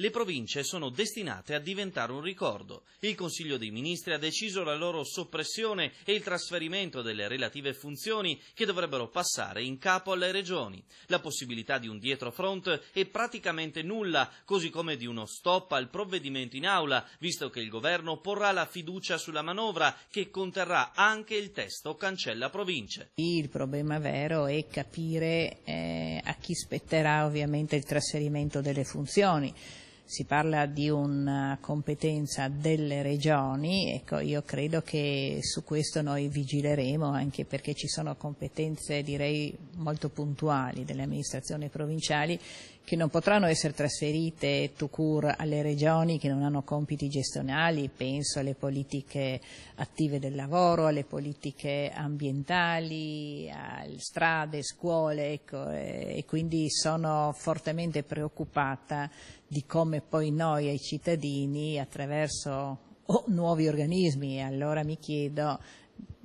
Le province sono destinate a diventare un ricordo. Il Consiglio dei Ministri ha deciso la loro soppressione e il trasferimento delle relative funzioni che dovrebbero passare in capo alle regioni. La possibilità di un dietro front è praticamente nulla, così come di uno stop al provvedimento in aula, visto che il governo porrà la fiducia sulla manovra che conterrà anche il testo cancella province. Il problema vero è capire eh, a chi spetterà ovviamente il trasferimento delle funzioni si parla di una competenza delle regioni, ecco, io credo che su questo noi vigileremo anche perché ci sono competenze direi molto puntuali delle amministrazioni provinciali che non potranno essere trasferite to cure alle regioni che non hanno compiti gestionali, penso alle politiche attive del lavoro, alle politiche ambientali, alle strade, scuole, ecco, e quindi sono fortemente preoccupata di come come poi noi ai cittadini attraverso o oh, nuovi organismi, allora mi chiedo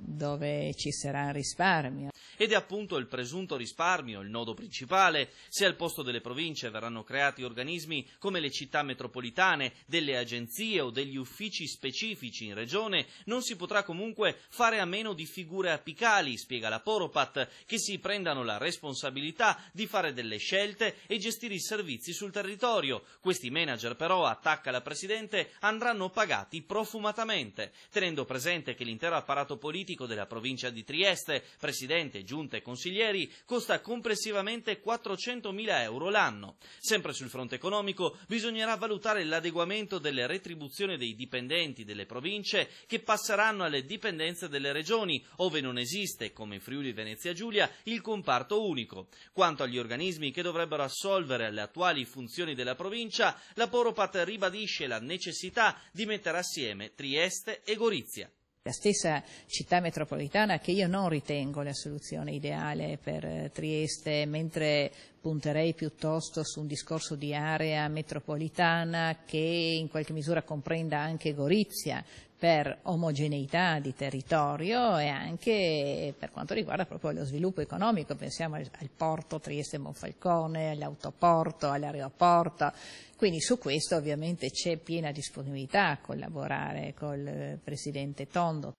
dove ci sarà risparmio. Ed è appunto il presunto risparmio il nodo principale. Se al posto delle province verranno creati organismi come le città metropolitane, delle agenzie o degli uffici specifici in regione, non si potrà comunque fare a meno di figure apicali, spiega la Poropat, che si prendano la responsabilità di fare delle scelte e gestire i servizi sul territorio. Questi manager però, attacca la Presidente, andranno pagati profumatamente, tenendo presente che l'intero apparato politico turistico della provincia di Trieste, presidente, giunta e consiglieri, costa complessivamente 400.000 euro l'anno. Sempre sul fronte economico bisognerà valutare l'adeguamento delle retribuzioni dei dipendenti delle province che passeranno alle dipendenze delle regioni, ove non esiste, come in Friuli Venezia Giulia, il comparto unico. Quanto agli organismi che dovrebbero assolvere le attuali funzioni della provincia, la Poropat ribadisce la necessità di mettere assieme Trieste e Gorizia la stessa città metropolitana che io non ritengo la soluzione ideale per eh, Trieste, mentre punterei piuttosto su un discorso di area metropolitana che in qualche misura comprenda anche Gorizia, per omogeneità di territorio e anche per quanto riguarda proprio lo sviluppo economico, pensiamo al, al porto Trieste Monfalcone, all'autoporto, all'aeroporto, quindi su questo ovviamente c'è piena disponibilità a collaborare col eh, Presidente Tondo.